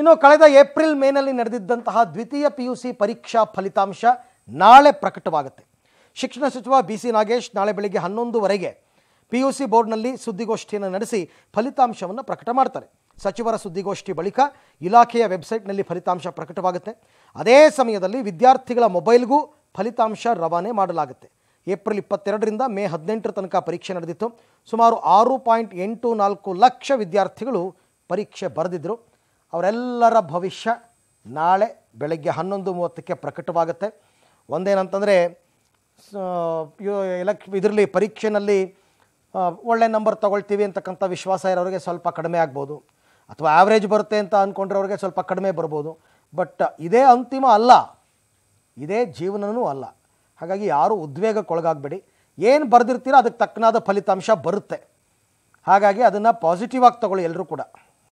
ಇನ್ನು ಕಳೆದ ಏಪ್ರಿಲ್ ಮೇನಲ್ಲಿ ನಡೆದಿದ್ದಂತಹ ದ್ವಿತೀಯ ಪಿ ಯು ಸಿ ಪರೀಕ್ಷಾ ಫಲಿತಾಂಶ ನಾಳೆ ಪ್ರಕಟವಾಗುತ್ತೆ ಶಿಕ್ಷಣ ಸಚಿವ ಬಿ ಸಿ ನಾಗೇಶ್ ನಾಳೆ ಬೆಳಗ್ಗೆ ಹನ್ನೊಂದುವರೆಗೆ ಪಿ ಯು ಸಿ ಬೋರ್ಡ್ನಲ್ಲಿ ಸುದ್ದಿಗೋಷ್ಠಿಯನ್ನು ನಡೆಸಿ ಫಲಿತಾಂಶವನ್ನು ಪ್ರಕಟ ಮಾಡ್ತಾರೆ ಸಚಿವರ ಸುದ್ದಿಗೋಷ್ಠಿ ಬಳಿಕ ಇಲಾಖೆಯ ವೆಬ್ಸೈಟ್ನಲ್ಲಿ ಫಲಿತಾಂಶ ಪ್ರಕಟವಾಗುತ್ತೆ ಅದೇ ಸಮಯದಲ್ಲಿ ವಿದ್ಯಾರ್ಥಿಗಳ ಮೊಬೈಲ್ಗೂ ಫಲಿತಾಂಶ ರವಾನೆ ಮಾಡಲಾಗುತ್ತೆ ಏಪ್ರಿಲ್ ಇಪ್ಪತ್ತೆರಡರಿಂದ ಮೇ ಹದಿನೆಂಟರ ತನಕ ಪರೀಕ್ಷೆ ನಡೆದಿತ್ತು ಸುಮಾರು ಆರು ಪಾಯಿಂಟ್ ಎಂಟು ನಾಲ್ಕು ಲಕ್ಷ ವಿದ್ಯಾರ್ಥಿಗಳು ಪರೀಕ್ಷೆ ಬರೆದಿದ್ದರು ಅವರೆಲ್ಲರ ಭವಿಷ್ಯ ನಾಳೆ ಬೆಳಗ್ಗೆ ಹನ್ನೊಂದು ಮೂವತ್ತಕ್ಕೆ ಪ್ರಕಟವಾಗುತ್ತೆ ಒಂದೇನಂತಂದರೆ ಎಲೆಕ್ ಇದರಲ್ಲಿ ಪರೀಕ್ಷೆಯಲ್ಲಿ ಒಳ್ಳೆ ನಂಬರ್ ತೊಗೊಳ್ತೀವಿ ಅಂತಕ್ಕಂಥ ವಿಶ್ವಾಸ ಇರೋರಿಗೆ ಸ್ವಲ್ಪ ಕಡಿಮೆ ಆಗ್ಬೋದು ಅಥವಾ ಆ್ಯಾವ್ರೇಜ್ ಬರುತ್ತೆ ಅಂತ ಅಂದ್ಕೊಂಡಿರೋರಿಗೆ ಸ್ವಲ್ಪ ಕಡಿಮೆ ಬರ್ಬೋದು ಬಟ್ ಇದೇ ಅಂತಿಮ ಅಲ್ಲ ಇದೇ ಜೀವನವೂ ಅಲ್ಲ ಹಾಗಾಗಿ ಯಾರೂ ಉದ್ವೇಗಕ್ಕೊಳಗಾಗಬೇಡಿ ಏನು ಬರೆದಿರ್ತೀರೋ ಅದಕ್ಕೆ ತಕ್ಕನಾದ ಫಲಿತಾಂಶ ಬರುತ್ತೆ ಹಾಗಾಗಿ ಅದನ್ನು ಪಾಸಿಟಿವ್ ಆಗಿ ತಗೊಳ್ಳಿ ಎಲ್ಲರೂ ಕೂಡ